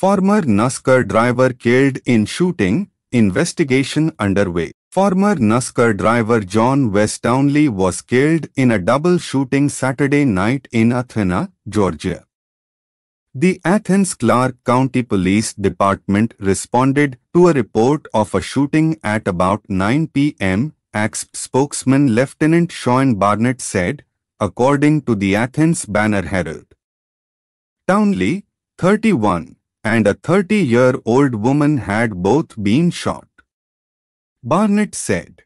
Former NASCAR driver killed in shooting, investigation underway. Former NASCAR driver John West Townley was killed in a double shooting Saturday night in Athena, Georgia. The Athens Clark County Police Department responded to a report of a shooting at about 9 p.m., AXP spokesman Lieutenant Sean Barnett said, according to the Athens Banner-Herald. Townley, 31, and a 30-year-old woman had both been shot. Barnett said.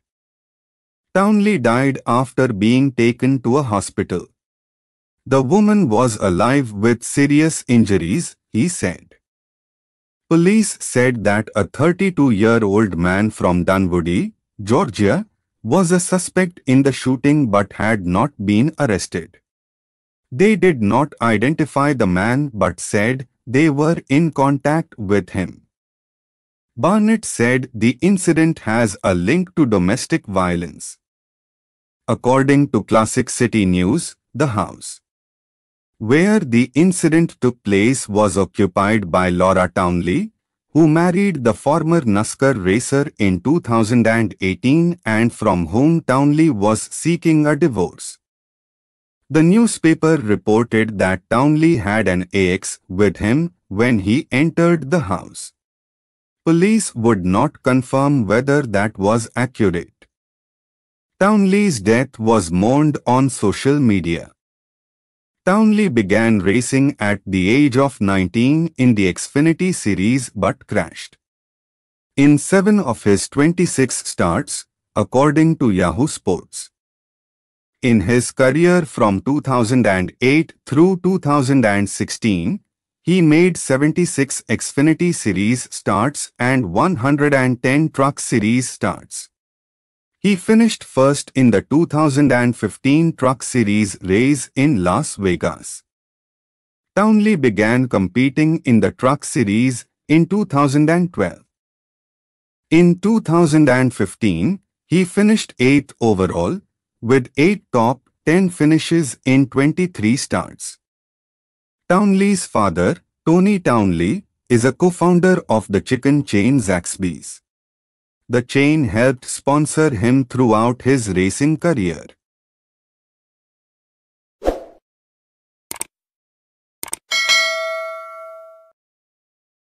Townley died after being taken to a hospital. The woman was alive with serious injuries, he said. Police said that a 32-year-old man from Dunwoody, Georgia, was a suspect in the shooting but had not been arrested. They did not identify the man but said they were in contact with him. Barnett said the incident has a link to domestic violence. According to Classic City News, the house where the incident took place was occupied by Laura Townley, who married the former NASCAR racer in 2018 and from whom Townley was seeking a divorce. The newspaper reported that Townley had an AX with him when he entered the house. Police would not confirm whether that was accurate. Townley's death was mourned on social media. Townley began racing at the age of 19 in the Xfinity series but crashed. In seven of his 26 starts, according to Yahoo Sports. In his career from 2008 through 2016, he made 76 Xfinity Series starts and 110 Truck Series starts. He finished first in the 2015 Truck Series race in Las Vegas. Townley began competing in the Truck Series in 2012. In 2015, he finished 8th overall with 8 top 10 finishes in 23 starts. Townley's father, Tony Townley, is a co-founder of the chicken chain Zaxby's. The chain helped sponsor him throughout his racing career.